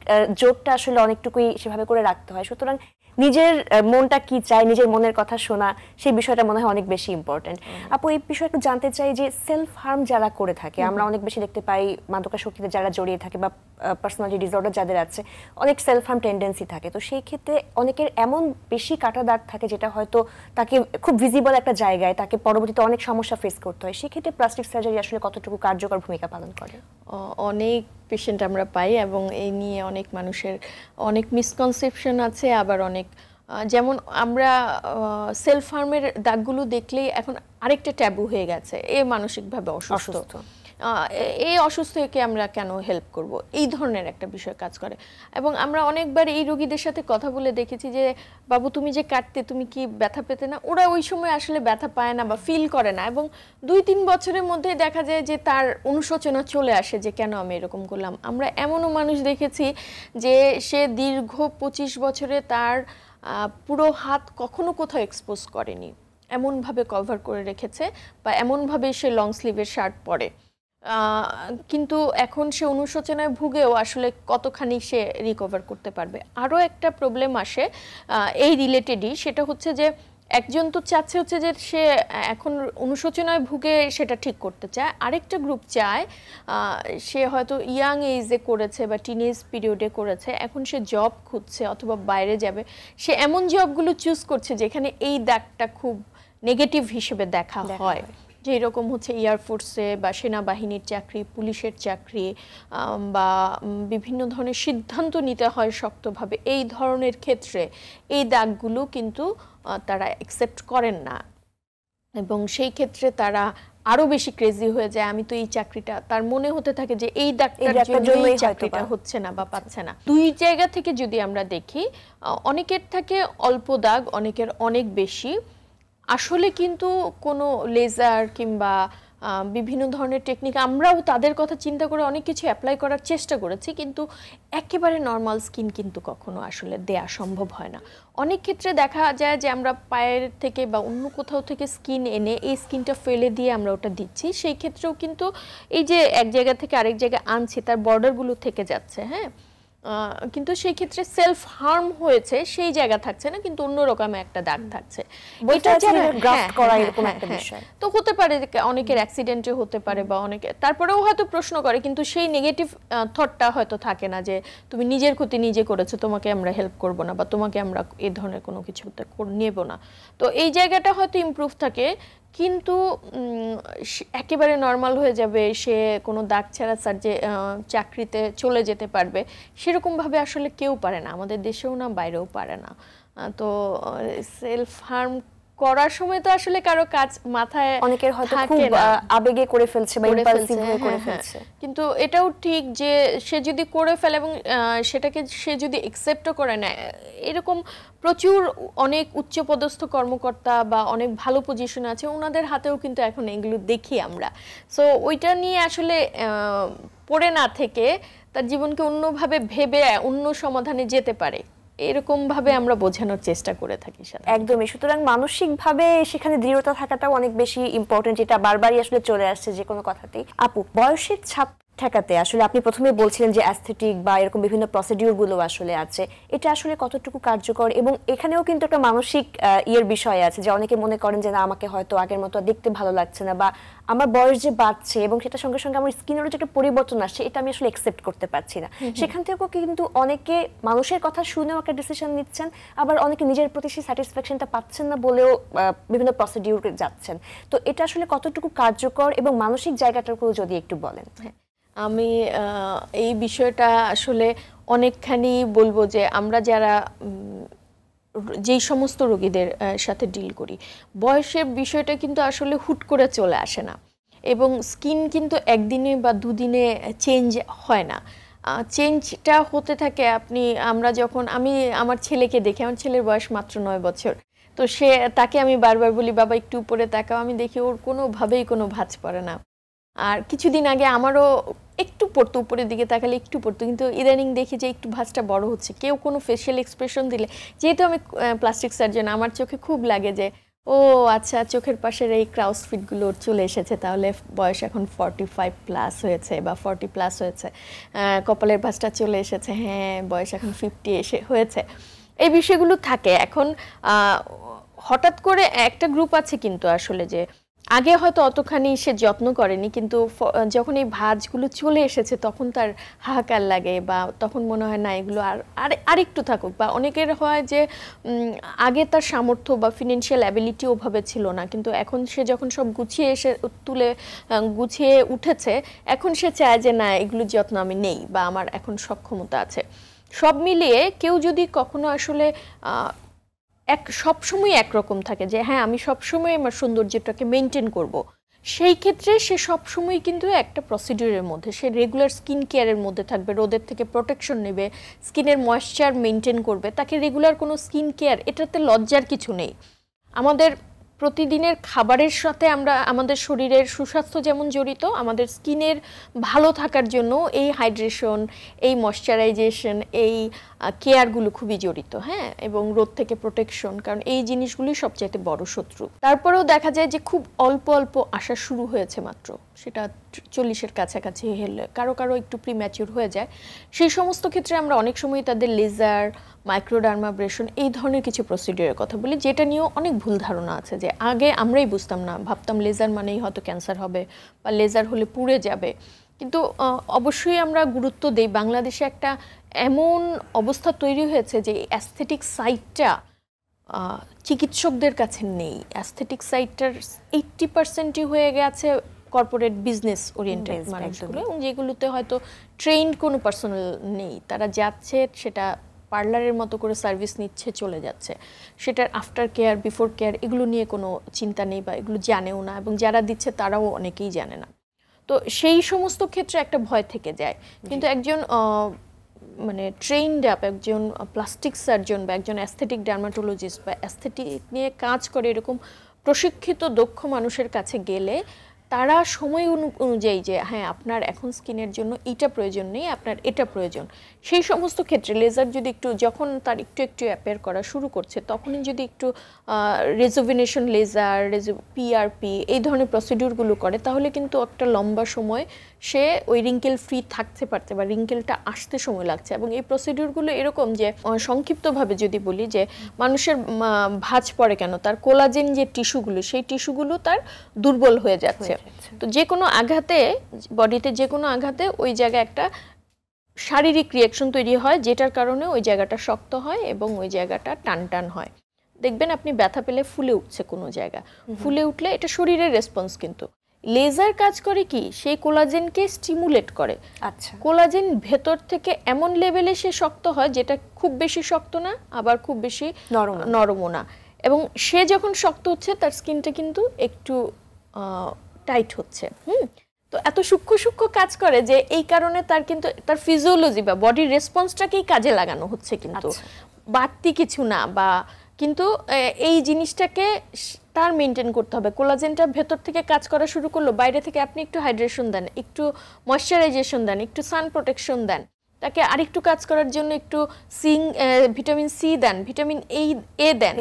জোরটা আসলে অনেকটুকুই সেভাবে করে রাখতে হয় সুতরাং নিজের মনটা কি চায় নিজের মনের কথা শোনা সেই বিষয়টা মনে হয় অনেক বেশি ইম্পর্টেন্ট আপু এই বিষয়ে একটু জানতে চাই যে সেলফ হার্ম যারা করে থাকে আমরা অনেক বেশি দেখতে পাই মাদকাশক্তিতে যারা জড়িয়ে থাকে বা পার্সোনালিটি ডিসঅর্ডার যাদের আছে অনেক সেলফ হার্ম টেন্ডেন্সি থাকে তো সেই ক্ষেত্রে অনেকের এমন বেশি কাটা দাগ থাকে যেটা হয়তো তাকে খুব ভিজিবল একটা জায়গায় তাকে পরবর্তীতে অনেক সমস্যা ফেস করতে হয় সেক্ষেত্রে প্লাস্টিক সার্জারি আসলে কতটুকু কার্যকর ভূমিকা পালন করে অনেক পেশেন্ট আমরা পাই এবং এই নিয়ে অনেক মানুষের অনেক মিসকনসেপশন আছে আবার অনেক যেমন আমরা সেলফ হার্মের দাগগুলো দেখলেই এখন আরেকটা ট্যাবু হয়ে গেছে এ মানসিকভাবে অসুস্থ এই অসুস্থকে আমরা কেন হেল্প করব এই ধরনের একটা বিষয় কাজ করে এবং আমরা অনেকবার এই রোগীদের সাথে কথা বলে দেখেছি যে বাবু তুমি যে কাটতে তুমি কি ব্যথা পেতে না ওরা ওই সময় আসলে ব্যথা পায় না বা ফিল করে না এবং দুই তিন বছরের মধ্যে দেখা যায় যে তার অনুশোচনা চলে আসে যে কেন আমি এরকম করলাম আমরা এমনও মানুষ দেখেছি যে সে দীর্ঘ পঁচিশ বছরে তার পুরো হাত কখনো কোথাও এক্সপোজ করেনি এমনভাবে কভার করে রেখেছে বা এমনভাবে সে লং স্লিভের শার্ট পরে কিন্তু এখন সে অনুশোচনায় ভুগেও আসলে কতখানি সে রিকভার করতে পারবে আরও একটা প্রবলেম আসে এই রিলেটেডই সেটা হচ্ছে যে একজন তো চাচ্ছে হচ্ছে যে সে এখন অনুশোচনায় ভুগে সেটা ঠিক করতে চায় আরেকটা গ্রুপ চায় সে হয়তো ইয়াং এজে করেছে বা টিন এজ পিরিয়ডে করেছে এখন সে জব খুঁজছে অথবা বাইরে যাবে সে এমন জবগুলো চুজ করছে যেখানে এই দাগটা খুব নেগেটিভ হিসেবে দেখা হয় যে এরকম হচ্ছে ফোর্সে বা সেনাবাহিনীর চাকরি পুলিশের চাকরি বা বিভিন্ন ধরনের সিদ্ধান্ত নিতে হয় শক্তভাবে এই ধরনের ক্ষেত্রে এই দাগগুলো কিন্তু তারা অ্যাকসেপ্ট করেন না এবং সেই ক্ষেত্রে তারা আরো বেশি ক্রেজি হয়ে যায় আমি তো এই চাকরিটা তার মনে হতে থাকে যে এই এই চাকরিটা হচ্ছে না বা পাচ্ছে না দুই জায়গা থেকে যদি আমরা দেখি অনেকের থাকে অল্প দাগ অনেকের অনেক বেশি আসলে কিন্তু কোনো লেজার কিংবা বিভিন্ন ধরনের টেকনিক আমরাও তাদের কথা চিন্তা করে অনেক কিছু অ্যাপ্লাই করার চেষ্টা করেছি কিন্তু একেবারে নর্মাল স্কিন কিন্তু কখনো আসলে দেয়া সম্ভব হয় না অনেক ক্ষেত্রে দেখা যায় যে আমরা পায়ের থেকে বা অন্য কোথাও থেকে স্কিন এনে এই স্কিনটা ফেলে দিয়ে আমরা ওটা দিচ্ছি সেই ক্ষেত্রেও কিন্তু এই যে এক জায়গা থেকে আরেক জায়গায় আনছি তার বর্ডারগুলো থেকে যাচ্ছে হ্যাঁ কিন্তু সেই ক্ষেত্রে সেলফ হার্ম হয়েছে সেই জায়গা থাকছে না কিন্তু অন্য রকম একটা দাগ থাকছে এটা গ্রাফট হ্যাঁ, করা হ্যাঁ, এরকম হ্যাঁ, একটা বিষয় তো হতে পারে অনেকের অ্যাক্সিডেন্টে হতে পারে বা অনেকে তারপরেও হয়তো প্রশ্ন করে কিন্তু সেই নেগেটিভ থটটা হয়তো থাকে না যে তুমি নিজের ক্ষতি নিজে করেছো তোমাকে আমরা হেল্প করব না বা তোমাকে আমরা এই ধরনের কোনো কিছু নেব না তো এই জায়গাটা হয়তো ইমপ্রুভ থাকে কিন্তু একেবারে নর্মাল হয়ে যাবে সে কোনো দাগ ছাড়া স্যার যে চাকরিতে চলে যেতে পারবে সে ভাবে আসলে কেউ পারে না আমাদের দেশেও না বাইরেও পারে না তো সেলফ হার্ম করার সময় তো আসলে কারো কাজ মাথায় অনেকের হয়তো খুব আবেগে করে ফেলছে বা ইম্পালসিভ হয়ে করে হ্যাঁ, হ্যাঁ। ফেলছে কিন্তু এটাও ঠিক যে সে যদি করে ফেলে এবং সেটাকে সে যদি অ্যাকসেপ্টও করে না এরকম প্রচুর অনেক উচ্চপদস্থ কর্মকর্তা বা অনেক ভালো পজিশন আছে ওনাদের হাতেও কিন্তু এখন এগুলো দেখি আমরা সো ওইটা নিয়ে আসলে পড়ে না থেকে তার জীবনকে অন্যভাবে ভেবে অন্য সমাধানে যেতে পারে এরকম ভাবে আমরা বোঝানোর চেষ্টা করে থাকি একদমই সুতরাং মানসিকভাবে সেখানে দৃঢ়তা থাকাটাও অনেক বেশি ইম্পর্টেন্ট যেটা বারবারই আসলে চলে আসছে যে কোনো কথাতেই আপু বয়সের ছাপ ঠেকাতে আসলে আপনি প্রথমে বলছিলেন যে অ্যাস্থেটিক বা এরকম বিভিন্ন গুলো আসলে আছে এটা আসলে কতটুকু কার্যকর এবং এখানেও কিন্তু একটা মানসিক ইয়ের বিষয় আছে যে অনেকে মনে করেন যে না আমাকে হয়তো আগের মতো দেখতে ভালো লাগছে না বা আমার বয়স যে বাড়ছে এবং সেটার সঙ্গে সঙ্গে আমার স্কিনেরও যে একটা পরিবর্তন আসছে এটা আমি আসলে একসেপ্ট করতে পারছি না সেখান থেকেও কিন্তু অনেকে মানুষের কথা শুনেও একটা ডিসিশন নিচ্ছেন আবার অনেকে নিজের প্রতি সেই স্যাটিসফ্যাকশনটা পাচ্ছেন না বলেও বিভিন্ন প্রসিডিউর যাচ্ছেন তো এটা আসলে কতটুকু কার্যকর এবং মানসিক জায়গাটার যদি একটু বলেন হ্যাঁ আমি এই বিষয়টা আসলে অনেকখানি বলবো যে আমরা যারা যেই সমস্ত রোগীদের সাথে ডিল করি বয়সের বিষয়টা কিন্তু আসলে হুট করে চলে আসে না এবং স্কিন কিন্তু একদিনে বা দুদিনে চেঞ্জ হয় না চেঞ্জটা হতে থাকে আপনি আমরা যখন আমি আমার ছেলেকে দেখি আমার ছেলের বয়স মাত্র নয় বছর তো সে তাকে আমি বারবার বলি বাবা একটু উপরে তাকাও আমি দেখি ওর কোনোভাবেই কোনো ভাঁজ পড়ে না আর কিছুদিন আগে আমারও একটু পড়তো উপরের দিকে তাকালে একটু পড়তো কিন্তু ইদানিং দেখি যে একটু ভাঁজটা বড় হচ্ছে কেউ কোনো ফেশিয়াল এক্সপ্রেশন দিলে যেহেতু আমি প্লাস্টিক সার্জন আমার চোখে খুব লাগে যে ও আচ্ছা চোখের পাশের এই ক্রাউস ফিটগুলো চলে এসেছে তাহলে বয়স এখন ফর্টি ফাইভ প্লাস হয়েছে বা ফর্টি প্লাস হয়েছে কপালের ভাঁজটা চলে এসেছে হ্যাঁ বয়স এখন ফিফটি এসে হয়েছে এই বিষয়গুলো থাকে এখন হঠাৎ করে একটা গ্রুপ আছে কিন্তু আসলে যে আগে হয়তো অতখানি সে যত্ন করেনি কিন্তু যখন এই ভাজগুলো চলে এসেছে তখন তার হাহাকার লাগে বা তখন মনে হয় না এগুলো আর আরেকটু থাকুক বা অনেকের হয় যে আগে তার সামর্থ্য বা ফিনান্সিয়াল অ্যাবিলিটি ওভাবে ছিল না কিন্তু এখন সে যখন সব গুছিয়ে এসে তুলে গুছিয়ে উঠেছে এখন সে চায় যে না এগুলো যত্ন আমি নেই বা আমার এখন সক্ষমতা আছে সব মিলিয়ে কেউ যদি কখনো আসলে এক সবসময় একরকম থাকে যে হ্যাঁ আমি সবসময় আমার সৌন্দর্যটাকে মেনটেন করব। সেই ক্ষেত্রে সে সবসময় কিন্তু একটা প্রসিডিউরের মধ্যে সে রেগুলার স্কিন কেয়ারের মধ্যে থাকবে রোদের থেকে প্রোটেকশন নেবে স্কিনের ময়শ্চার মেনটেন করবে তাকে রেগুলার কোনো স্কিন কেয়ার এটাতে লজ্জার কিছু নেই আমাদের প্রতিদিনের খাবারের সাথে আমরা আমাদের শরীরের সুস্বাস্থ্য যেমন জড়িত আমাদের স্কিনের ভালো থাকার জন্য এই হাইড্রেশন এই ময়শ্চারাইজেশন এই কেয়ারগুলো খুবই জড়িত হ্যাঁ এবং রোদ থেকে প্রোটেকশন কারণ এই জিনিসগুলি সবচাইতে বড় শত্রু তারপরেও দেখা যায় যে খুব অল্প অল্প আসা শুরু হয়েছে মাত্র সেটা চল্লিশের কাছাকাছি হেলে কারো কারো একটু প্রিম্যাচিউর হয়ে যায় সেই সমস্ত ক্ষেত্রে আমরা অনেক সময় তাদের লেজার মাইক্রোডার্মাব্রেশন এই ধরনের কিছু প্রসিডিওরের কথা বলি যেটা নিয়েও অনেক ভুল ধারণা আছে যে আগে আমরাই বুঝতাম না ভাবতাম লেজার মানেই হয়তো ক্যান্সার হবে বা লেজার হলে পুড়ে যাবে কিন্তু অবশ্যই আমরা গুরুত্ব দেই বাংলাদেশে একটা এমন অবস্থা তৈরি হয়েছে যে অ্যাস্থেটিক সাইটটা চিকিৎসকদের কাছে নেই অ্যাস্থেটিক সাইটটার এইট্টি পার্সেন্টই হয়ে গেছে কর্পোরেট বিজনেস ওরিয়েন্টেড মানুষগুলো এবং যেগুলোতে হয়তো ট্রেন্ড কোনো পার্সোনাল নেই তারা যাচ্ছে সেটা পার্লারের মতো করে সার্ভিস নিচ্ছে চলে যাচ্ছে সেটার আফটার কেয়ার বিফোর কেয়ার এগুলো নিয়ে কোনো চিন্তা নেই বা এগুলো জানেও না এবং যারা দিচ্ছে তারাও অনেকেই জানে না তো সেই সমস্ত ক্ষেত্রে একটা ভয় থেকে যায় কিন্তু একজন মানে ট্রেন্ড আপ একজন প্লাস্টিক সার্জন বা একজন অ্যাস্থেটিক ডার্মাটোলজিস্ট বা অ্যাস্থেটিক নিয়ে কাজ করে এরকম প্রশিক্ষিত দক্ষ মানুষের কাছে গেলে তারা সময় অনুযায়ী যে হ্যাঁ আপনার এখন স্কিনের জন্য এটা প্রয়োজন নেই আপনার এটা প্রয়োজন সেই সমস্ত ক্ষেত্রে লেজার যদি একটু যখন তার একটু একটু অ্যাপেয়ার করা শুরু করছে তখনই যদি একটু রেজোভিনেশন লেজার রেজো পিআরপি এই ধরনের প্রসিডিউরগুলো করে তাহলে কিন্তু একটা লম্বা সময় সে ওই রিঙ্কেল ফ্রি থাকতে পারছে বা রিঙ্কেলটা আসতে সময় লাগছে এবং এই প্রসিডিউরগুলো এরকম যে সংক্ষিপ্তভাবে যদি বলি যে মানুষের ভাঁজ পড়ে কেন তার কোলাজেন যে টিস্যুগুলো সেই টিস্যুগুলো তার দুর্বল হয়ে যাচ্ছে তো যে কোনো আঘাতে বডিতে যে কোনো আঘাতে ওই জায়গায় একটা শারীরিক রিয়াকশন তৈরি হয় যেটার কারণে ওই জায়গাটা শক্ত হয় এবং ওই জায়গাটা টান টান হয় দেখবেন আপনি ব্যথা পেলে ফুলে উঠছে কোনো জায়গা ফুলে উঠলে এটা শরীরের রেসপন্স কিন্তু লেজার কাজ করে কি সেই কোলাজেনকে স্টিমুলেট করে আচ্ছা কোলাজেন ভেতর থেকে এমন লেভেলে সে শক্ত হয় যেটা খুব বেশি শক্ত না আবার খুব বেশি নরম নরমও না এবং সে যখন শক্ত হচ্ছে তার স্কিনটা কিন্তু একটু টাইট হচ্ছে হুম তো এত সূক্ষ্ম সূক্ষ্ম কাজ করে যে এই কারণে তার কিন্তু তার ফিজিওলজি বা বডির রেসপন্সটাকেই কাজে লাগানো হচ্ছে কিন্তু আচ্ছা। বাড়তি কিছু না বা কিন্তু এই জিনিসটাকে তার মেনটেন করতে হবে কোলাজেনটা ভেতর থেকে কাজ করা শুরু করলো বাইরে থেকে আপনি একটু হাইড্রেশন দেন একটু ময়শ্চারাইজেশন দেন একটু সান প্রোটেকশন দেন তাকে আরেকটু কাজ করার জন্য একটু সিং ভিটামিন সি দেন ভিটামিন এ এ দেন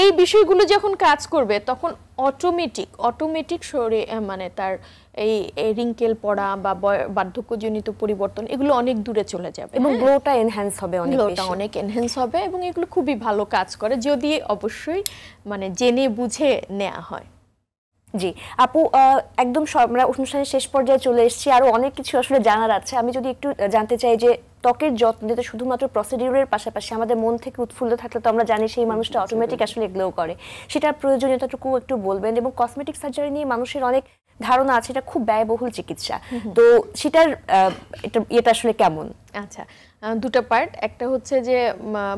এই বিষয়গুলো যখন কাজ করবে তখন অটোমেটিক অটোমেটিক শরীর মানে তার এই রিঙ্কেল পড়া বা বার্ধক্যজনিত পরিবর্তন এগুলো অনেক দূরে চলে যাবে এবং গ্লোটা এনহ্যান্স হবে অনেক গ্লোটা অনেক এনহ্যান্স হবে এবং এগুলো খুবই ভালো কাজ করে যদি অবশ্যই মানে জেনে বুঝে নেওয়া হয় জি আপু একদম আমরা অনুষ্ঠানের শেষ পর্যায়ে চলে এসেছি আরও অনেক কিছু আসলে জানার আছে আমি যদি একটু জানতে চাই যে ত্বকের যত্ন নিতে শুধুমাত্র প্রসিডিউরের পাশাপাশি আমাদের মন থেকে উৎফুল্ল থাকলে তো আমরা জানি সেই মানুষটা অটোমেটিক আসলে গ্লো করে সেটার প্রয়োজনীয়তাটুকু একটু বলবেন এবং কসমেটিক সার্জারি নিয়ে মানুষের অনেক ধারণা আছে এটা খুব ব্যয়বহুল চিকিৎসা তো সেটার এটা আসলে কেমন আচ্ছা দুটো পার্ট একটা হচ্ছে যে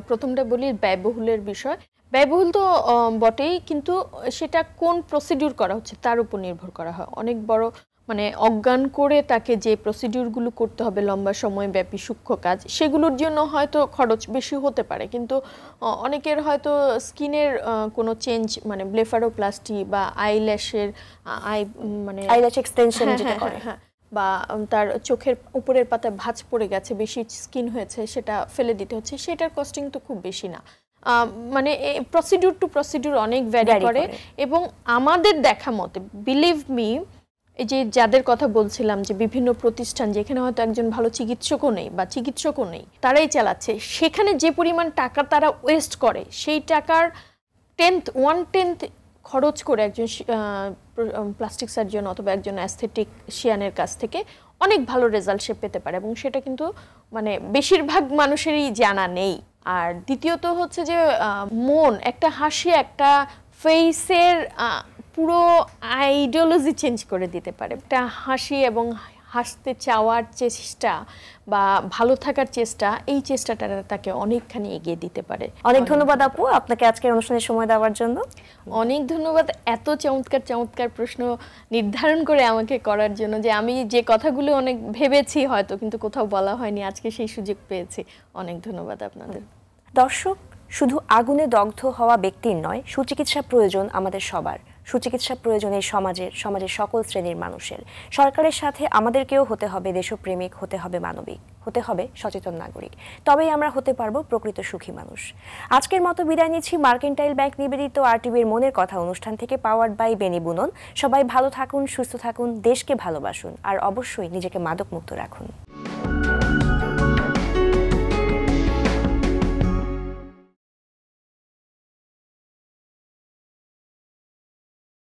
প্রথমটা বলি ব্যয়বহুলের বিষয় ব্যয়বহুল তো বটেই কিন্তু সেটা কোন প্রসিডিউর করা হচ্ছে তার উপর নির্ভর করা হয় অনেক বড় মানে অজ্ঞান করে তাকে যে প্রসিডিউরগুলো করতে হবে লম্বা সময় ব্যাপী সূক্ষ্ম কাজ সেগুলোর জন্য হয়তো খরচ বেশি হতে পারে কিন্তু অনেকের হয়তো স্কিনের কোনো চেঞ্জ মানে ব্লেফারোপ্লাস্টি বা আইল্যাশের আই মানে আইল্যাশ এক্সটেনশন যেটা হ্যাঁ, করে হ্যাঁ, হ্যাঁ। বা তার চোখের উপরের পাতায় ভাঁজ পড়ে গেছে বেশি স্কিন হয়েছে সেটা ফেলে দিতে হচ্ছে সেটার কস্টিং তো খুব বেশি না মানে প্রসিডিউর টু প্রসিডিউর অনেক ভ্যারি করে এবং আমাদের দেখা মতে বিলিভ মি এই যে যাদের কথা বলছিলাম যে বিভিন্ন প্রতিষ্ঠান যেখানে হয়তো একজন ভালো চিকিৎসকও নেই বা চিকিৎসকও নেই তারাই চালাচ্ছে সেখানে যে পরিমাণ টাকা তারা ওয়েস্ট করে সেই টাকার টেন্থ ওয়ান টেন্থ খরচ করে একজন প্লাস্টিক সার্জন অথবা একজন অ্যাস্থেটিক শিয়ানের কাছ থেকে অনেক ভালো রেজাল্ট সে পেতে পারে এবং সেটা কিন্তু মানে বেশিরভাগ মানুষেরই জানা নেই আর দ্বিতীয়ত হচ্ছে যে মন একটা হাসি একটা ফেইসের পুরো আইডিওলজি চেঞ্জ করে দিতে পারে একটা হাসি এবং হাসতে চাওয়ার চেষ্টা বা ভালো থাকার চেষ্টা এই চেষ্টাটা তাকে অনেকখানি এগিয়ে দিতে পারে অনেক ধন্যবাদ আপু আপনাকে আজকের অনুষ্ঠানে সময় দেওয়ার জন্য অনেক ধন্যবাদ এত চমৎকার চমৎকার প্রশ্ন নির্ধারণ করে আমাকে করার জন্য যে আমি যে কথাগুলো অনেক ভেবেছি হয়তো কিন্তু কোথাও বলা হয়নি আজকে সেই সুযোগ পেয়েছি অনেক ধন্যবাদ আপনাদের দর্শক শুধু আগুনে দগ্ধ হওয়া ব্যক্তির নয় সুচিকিৎসা প্রয়োজন আমাদের সবার সুচিকিৎসা প্রয়োজনে সমাজের সমাজের সকল শ্রেণীর মানুষের সরকারের সাথে আমাদেরকেও হতে হবে দেশপ্রেমিক হতে হবে মানবিক হতে হবে সচেতন নাগরিক তবেই আমরা হতে পারবো প্রকৃত সুখী মানুষ আজকের মতো বিদায় নিচ্ছি মার্কেন্টাইল ব্যাংক নিবেদিত আরটিভির মনের কথা অনুষ্ঠান থেকে পাওয়ার্ড বাই বেনি বুনন সবাই ভালো থাকুন সুস্থ থাকুন দেশকে ভালোবাসুন আর অবশ্যই নিজেকে মাদক মুক্ত রাখুন